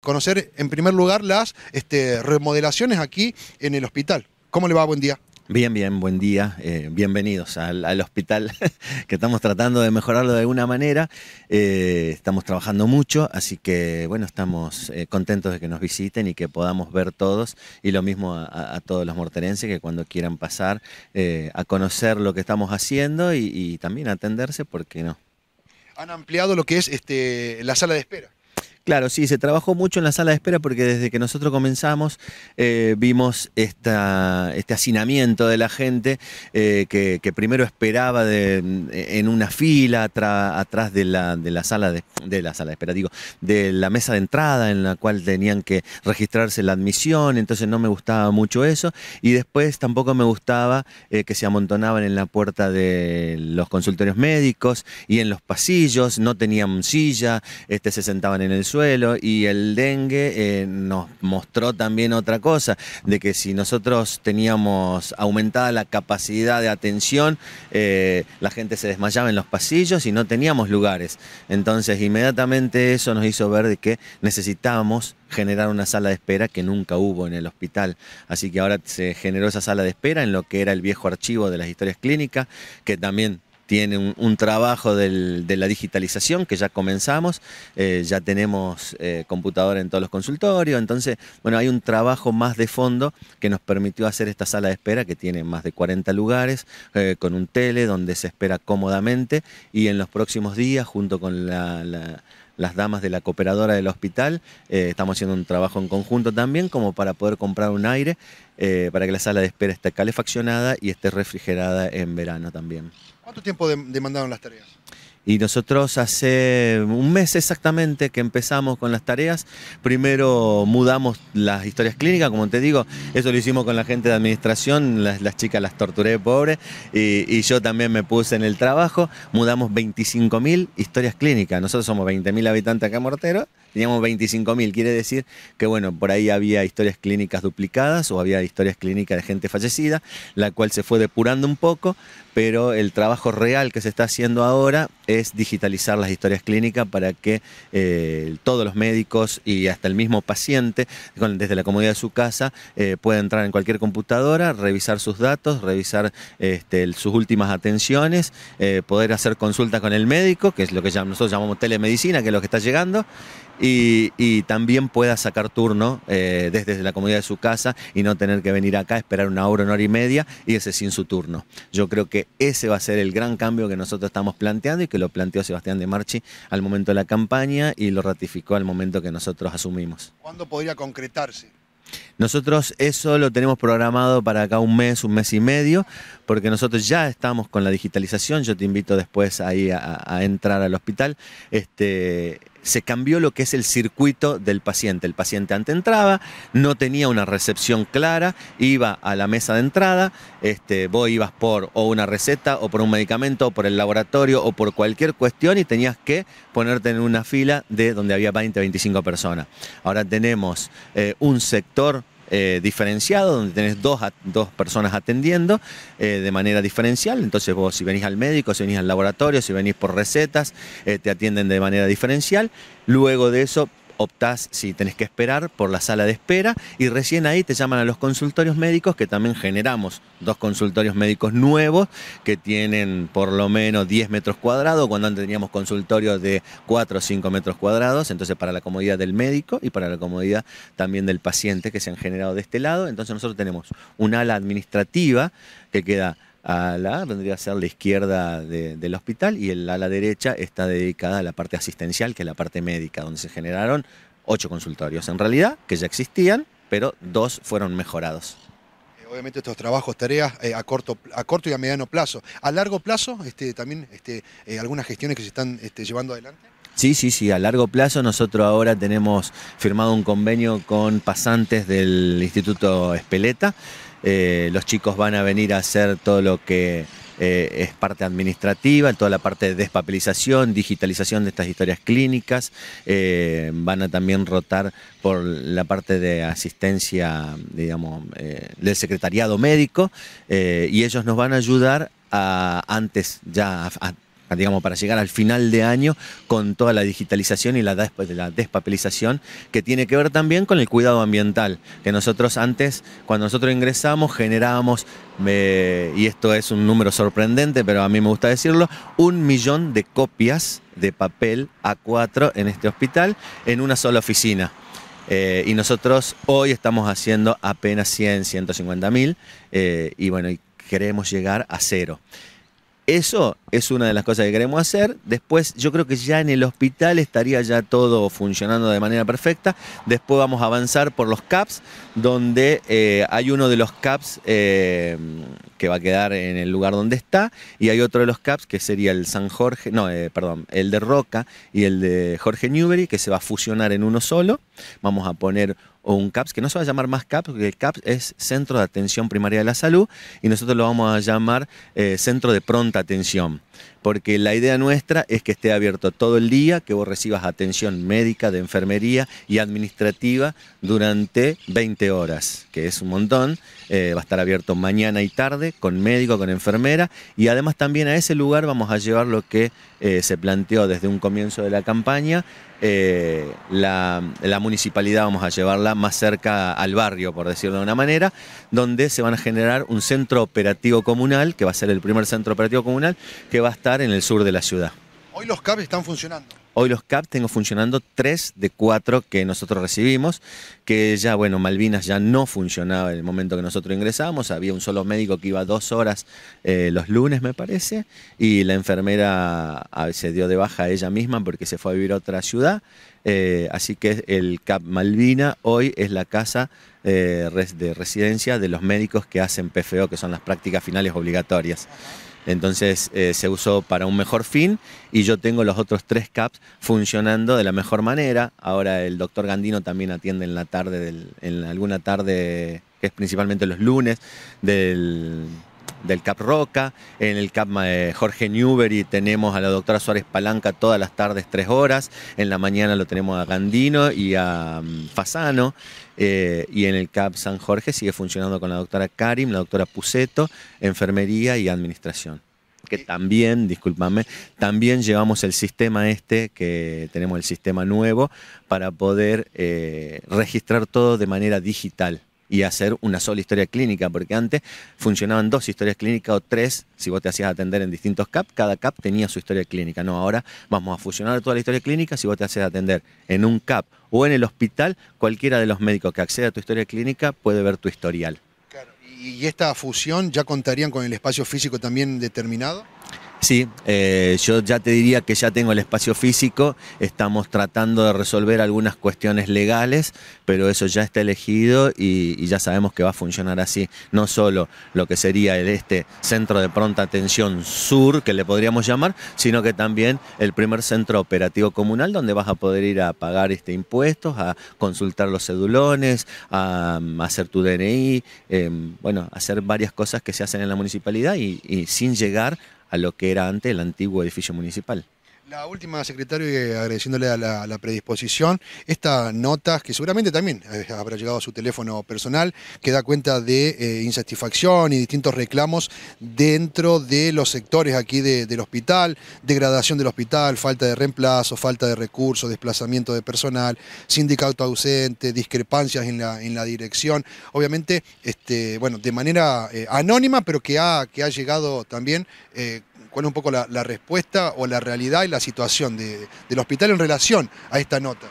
conocer en primer lugar las este, remodelaciones aquí en el hospital. ¿Cómo le va? Buen día. Bien, bien, buen día. Eh, bienvenidos al, hospital que estamos tratando de mejorarlo de alguna manera. Eh, estamos trabajando mucho, así que bueno, estamos eh, contentos de que nos visiten y que podamos ver todos y lo mismo a, todos los morterenses que cuando quieran pasar a conocer lo que estamos haciendo y, también atenderse, ¿por qué no? Han ampliado lo que es este, la sala de espera. Claro, sí, se trabajó mucho en la sala de espera porque desde que nosotros comenzamos eh, vimos este hacinamiento de la gente eh, que, primero esperaba en una fila atrás de la, de la sala de, la sala de espera, digo, de la mesa de entrada en la cual tenían que registrarse la admisión, entonces no me gustaba mucho eso y después tampoco me gustaba eh, que se amontonaban en la puerta de los consultorios médicos y en los pasillos, no tenían silla, este, se sentaban en el suelo y el dengue eh, nos mostró también otra cosa, de que si nosotros teníamos aumentada la capacidad de atención, eh, la gente se desmayaba en los pasillos y no teníamos lugares. Entonces inmediatamente eso nos hizo ver que necesitábamos generar una sala de espera que nunca hubo en el hospital. Así que ahora se generó esa sala de espera en lo que era el viejo archivo de las historias clínicas, que también tiene un, trabajo de la digitalización que ya comenzamos, eh, ya tenemos eh, computadora en todos los consultorios, entonces, bueno, hay un trabajo más de fondo que nos permitió hacer esta sala de espera que tiene más de 40 lugares, eh, con un tele donde se espera cómodamente y en los próximos días, junto con las damas de la cooperadora del hospital. estamos haciendo un trabajo en conjunto también como para poder comprar un aire para que la sala de espera esté calefaccionada y esté refrigerada en verano también. ¿Cuánto tiempo demandaron las tareas? Y nosotros hace un mes exactamente que empezamos con las tareas. Primero mudamos las historias clínicas, como te digo, eso lo hicimos con la gente de administración, las, chicas las torturé pobre y, y, yo también me puse en el trabajo. Mudamos 25.000 historias clínicas. Nosotros somos 20.000 habitantes acá en Mortero teníamos 25.000. Quiere decir que, bueno, por ahí había historias clínicas duplicadas o había historias clínicas de gente fallecida, la cual se fue depurando un poco, pero el trabajo real que se está haciendo ahora es digitalizar las historias clínicas para que eh, todos los médicos y hasta el mismo paciente, desde la comodidad de su casa, eh, pueda entrar en cualquier computadora, revisar sus datos, revisar este, sus últimas atenciones, eh, poder hacer consulta con el médico, que es lo que nosotros llamamos telemedicina, que es lo que está llegando, y, también pueda sacar turno eh, desde la comodidad de su casa y no tener que venir acá, esperar una hora, una hora y media y ese sin su turno. Yo creo que ese va a ser el gran cambio que nosotros estamos planteando y que lo planteó Sebastián de Marchi al momento de la campaña y lo ratificó al momento que nosotros asumimos. ¿Cuándo podría concretarse? Nosotros eso lo tenemos programado para acá un mes, un mes y medio, porque nosotros ya estamos con la digitalización. Yo te invito después ahí a, a entrar al hospital. Este, se cambió lo que es el circuito del paciente. El paciente antes entraba, no tenía una recepción clara, iba a la mesa de entrada, este, vos ibas por o una receta o por un medicamento o por el laboratorio o por cualquier cuestión y tenías que ponerte en una fila de donde había 20, 25 personas. Ahora tenemos eh, un sector eh, diferenciado, donde tenés dos, dos personas atendiendo eh, de manera diferencial. Entonces vos si venís al médico, si venís al laboratorio, si venís por recetas, eh, te atienden de manera diferencial. Luego de eso optás, si tenés que esperar, por la sala de espera y recién ahí te llaman a los consultorios médicos que también generamos dos consultorios médicos nuevos que tienen por lo menos 10 metros cuadrados, cuando antes teníamos consultorios de 4 o 5 metros cuadrados, entonces para la comodidad del médico y para la comodidad también del paciente que se han generado de este lado, entonces nosotros tenemos un ala administrativa que queda a la vendría a ser la izquierda del hospital y el ala derecha está dedicada a la parte asistencial, que es la parte médica, donde se generaron ocho consultorios en realidad, que ya existían, pero dos fueron mejorados. Eh, obviamente estos trabajos, tareas eh, a, corto, a corto y a mediano plazo. ¿A largo plazo este, también este, eh, algunas gestiones que se están este, llevando adelante? Sí, sí, sí, a largo plazo nosotros ahora tenemos firmado un convenio con pasantes del Instituto Espeleta eh, los chicos van a venir a hacer todo lo que eh, es parte administrativa, toda la parte de despapelización, digitalización de estas historias clínicas, eh, van a también rotar por la parte de asistencia, digamos, del secretariado médico, y ellos nos van a ayudar a, antes ya a digamos, para llegar al final de año con toda la digitalización y pues, la, despapelización, que tiene que ver también con el cuidado ambiental, que nosotros antes, cuando nosotros ingresamos, generábamos, eh, y esto es un número sorprendente, pero a mí me gusta decirlo, un millón de copias de papel A4 en este hospital en una sola oficina. Eh, y nosotros hoy estamos haciendo apenas 100, 150 mil, eh, y bueno, y queremos llegar a cero. Eso es una de las cosas que queremos hacer. Después yo creo que ya en el hospital estaría ya todo funcionando de manera perfecta. Después vamos a avanzar por los CAPS, donde eh, hay uno de los CAPS eh, que va a quedar en el lugar donde está, y hay otro de los Caps que sería el San Jorge, no, eh, perdón, el de Roca y el de Jorge Newbery, que se va a fusionar en uno solo. Vamos a poner un CAPS que no se va a llamar más CAPS, porque el CAPS es Centro de Atención Primaria de la Salud, y nosotros lo vamos a llamar eh, Centro de Pronta Atención porque la idea nuestra es que esté abierto todo el día, que vos recibas atención médica, de enfermería y administrativa durante 20 horas, que es un montón. Eh, va a estar abierto mañana y tarde con médico, con enfermera y además también a ese lugar vamos a llevar lo que eh, se planteó desde un comienzo de la campaña, eh, la, municipalidad, vamos a llevarla más cerca al barrio, por decirlo de una manera, donde se van a generar un centro operativo comunal, que va a ser el primer centro operativo comunal, que va a estar en el sur de la ciudad. Hoy los cables están funcionando. Hoy los CAP tengo funcionando tres de cuatro que nosotros recibimos, que ya, bueno, Malvinas ya no funcionaba en el momento que nosotros ingresamos, había un solo médico que iba dos horas eh, los lunes, me parece, y la enfermera ah, se dio de baja a ella misma porque se fue a vivir a otra ciudad, eh, así que el CAP Malvina hoy es la casa eh, de residencia de los médicos que hacen PFO, que son las prácticas finales obligatorias. Entonces eh, se usó para un mejor fin y yo tengo los otros tres CAPs funcionando de la mejor manera. Ahora el doctor Gandino también atiende en la tarde, en alguna tarde que es principalmente los lunes del del CAP Roca, en el CAP eh, Jorge Newbery tenemos a la doctora Suárez Palanca todas las tardes tres horas, en la mañana lo tenemos a Gandino y a mm, Fasano, eh, y en el CAP San Jorge sigue funcionando con la doctora Karim, la doctora Puceto, enfermería y administración que también, discúlpame, también llevamos el sistema este, que tenemos el sistema nuevo, para poder eh, registrar todo de manera digital y hacer una sola historia clínica, porque antes funcionaban dos historias clínicas o tres, si vos te hacías atender en distintos CAP, cada CAP tenía su historia clínica. No, ahora vamos a fusionar toda la historia clínica, si vos te haces atender en un CAP o en el hospital, cualquiera de los médicos que acceda a tu historia clínica puede ver tu historial. Claro. ¿Y esta fusión ya contarían con el espacio físico también determinado? Sí, eh, yo ya te diría que ya tengo el espacio físico, estamos tratando de resolver algunas cuestiones legales, pero eso ya está elegido y, ya sabemos que va a funcionar así. No solo lo que sería el, este centro de pronta atención sur, que le podríamos llamar, sino que también el primer centro operativo comunal donde vas a poder ir a pagar este impuestos, a consultar los cedulones, a, mm, hacer tu DNI, em, bueno, hacer varias cosas que se hacen en la municipalidad y, y sin llegar a lo que era antes el antiguo edificio municipal. La última, secretario, agradeciéndole a la, predisposición, esta nota que seguramente también eh, habrá llegado a su teléfono personal, que da cuenta de eh, insatisfacción y distintos reclamos dentro de los sectores aquí del hospital, degradación del hospital, falta de reemplazo, falta de recursos, desplazamiento de personal, sindicato ausente, discrepancias en la, en la dirección. Obviamente, este, bueno, de manera eh, anónima, pero que ha, que ha llegado también eh, cuál es un poco la, respuesta o la realidad y la situación del hospital en relación a esta nota.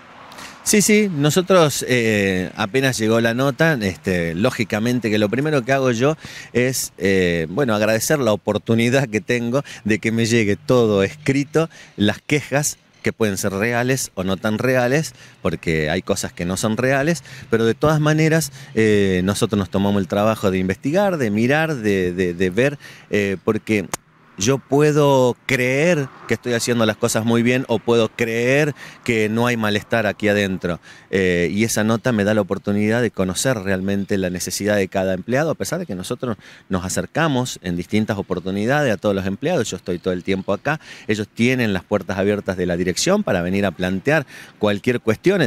Sí, sí, nosotros eh, apenas llegó la nota, este, lógicamente que lo primero que hago yo es, eh, bueno, agradecer la oportunidad que tengo de que me llegue todo escrito, las quejas que pueden ser reales o no tan reales, porque hay cosas que no son reales, pero de todas maneras eh, nosotros nos tomamos el trabajo de investigar, de mirar, de, de ver, porque yo puedo creer que estoy haciendo las cosas muy bien o puedo creer que no hay malestar aquí adentro. Eh, y esa nota me da la oportunidad de conocer realmente la necesidad de cada empleado, a pesar de que nosotros nos acercamos en distintas oportunidades a todos los empleados. Yo estoy todo el tiempo acá, ellos tienen las puertas abiertas de la dirección para venir a plantear cualquier cuestión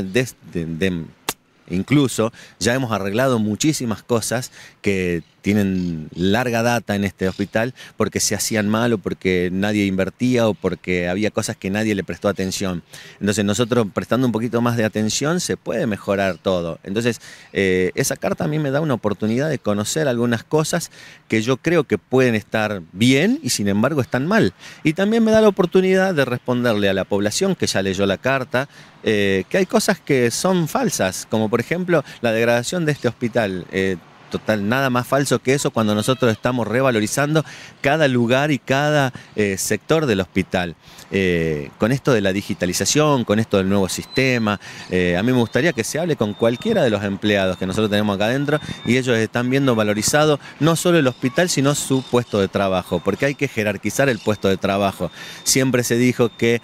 Incluso ya hemos arreglado muchísimas cosas que tienen larga data en este hospital porque se hacían mal o porque nadie invertía o porque había cosas que nadie le prestó atención. Entonces nosotros prestando un poquito más de atención se puede mejorar todo. Entonces eh, esa carta a mí me da una oportunidad de conocer algunas cosas que yo creo que pueden estar bien y sin embargo están mal. Y también me da la oportunidad de responderle a la población que ya leyó la carta eh, que hay cosas que son falsas, como por por ejemplo, la degradación de este hospital. Eh, total, nada más falso que eso cuando nosotros estamos revalorizando cada lugar y cada eh, sector del hospital. Eh, con esto de la digitalización, con esto del nuevo sistema, a mí me gustaría que se hable con cualquiera de los empleados que nosotros tenemos acá adentro y ellos están viendo valorizado no solo el hospital, sino su puesto de trabajo, porque hay que jerarquizar el puesto de trabajo. Siempre se dijo que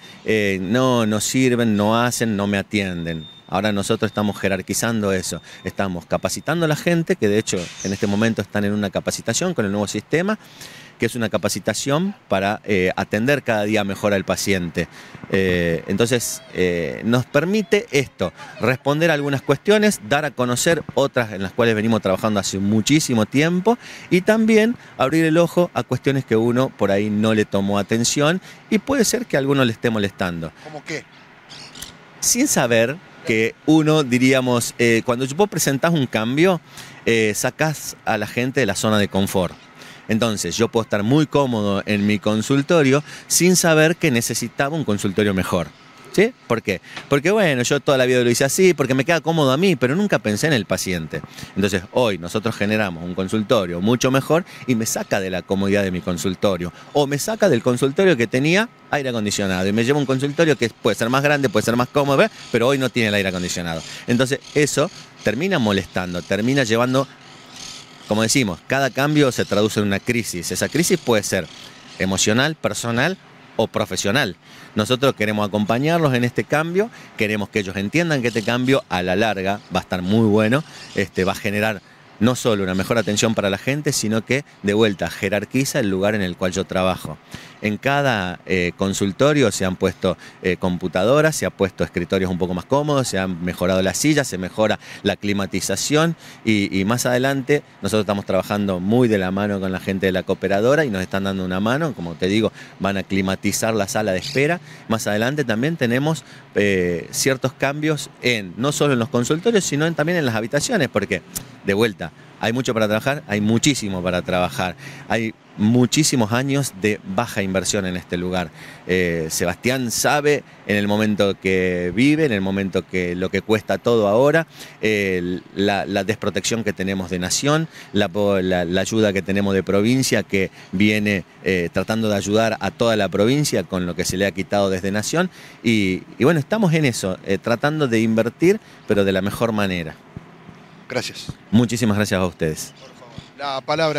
no, no sirven, no hacen, no me atienden Ahora nosotros estamos jerarquizando eso, estamos capacitando a la gente, que de hecho en este momento están en una capacitación con el nuevo sistema, que es una capacitación para eh, atender cada día mejor al paciente. Eh, entonces, eh, nos permite esto, responder algunas cuestiones, dar a conocer otras en las cuales venimos trabajando hace muchísimo tiempo y también abrir el ojo a cuestiones que uno por ahí no le tomó atención y puede ser que a alguno le esté molestando. ¿Cómo qué? Sin saber, que uno, diríamos, eh, cuando vos presentás un cambio, sacas eh, sacás a la gente de la zona de confort. Entonces, yo puedo estar muy cómodo en mi consultorio sin saber que necesitaba un consultorio mejor. ¿Sí? ¿Por qué? Porque bueno, yo toda la vida lo hice así, porque me queda cómodo a mí, pero nunca pensé en el paciente. Entonces, hoy nosotros generamos un consultorio mucho mejor y me saca de la comodidad de mi consultorio. O me saca del consultorio que tenía aire acondicionado y me lleva un consultorio que puede ser más grande, puede ser más cómodo, pero hoy no tiene el aire acondicionado. Entonces, eso termina molestando, termina llevando, como decimos, cada cambio se traduce en una crisis. Esa crisis puede ser emocional, personal o profesional. Nosotros queremos acompañarlos en este cambio, queremos que ellos entiendan que este cambio a la larga va a estar muy bueno, este, va a generar no solo una mejor atención para la gente, sino que de vuelta jerarquiza el lugar en el cual yo trabajo. En cada eh, consultorio se han puesto eh, computadoras, se han puesto escritorios un poco más cómodos, se han mejorado las sillas, se mejora la climatización y, más adelante nosotros estamos trabajando muy de la mano con la gente de la cooperadora y nos están dando una mano, como te digo, van a climatizar la sala de espera. Más adelante también tenemos eh, ciertos cambios en no solo en los consultorios, sino también en las habitaciones, porque de vuelta, hay mucho para trabajar, hay muchísimo para trabajar. Hay muchísimos años de baja inversión en este lugar. Eh, Sebastián sabe en el momento que vive, en el momento que lo que cuesta todo ahora, eh, la, desprotección que tenemos de nación, la, ayuda que tenemos de provincia que viene eh, tratando de ayudar a toda la provincia con lo que se le ha quitado desde nación. y bueno, estamos en eso, tratando de invertir, pero de la mejor manera. Gracias. Muchísimas gracias a ustedes. Por favor. La palabra.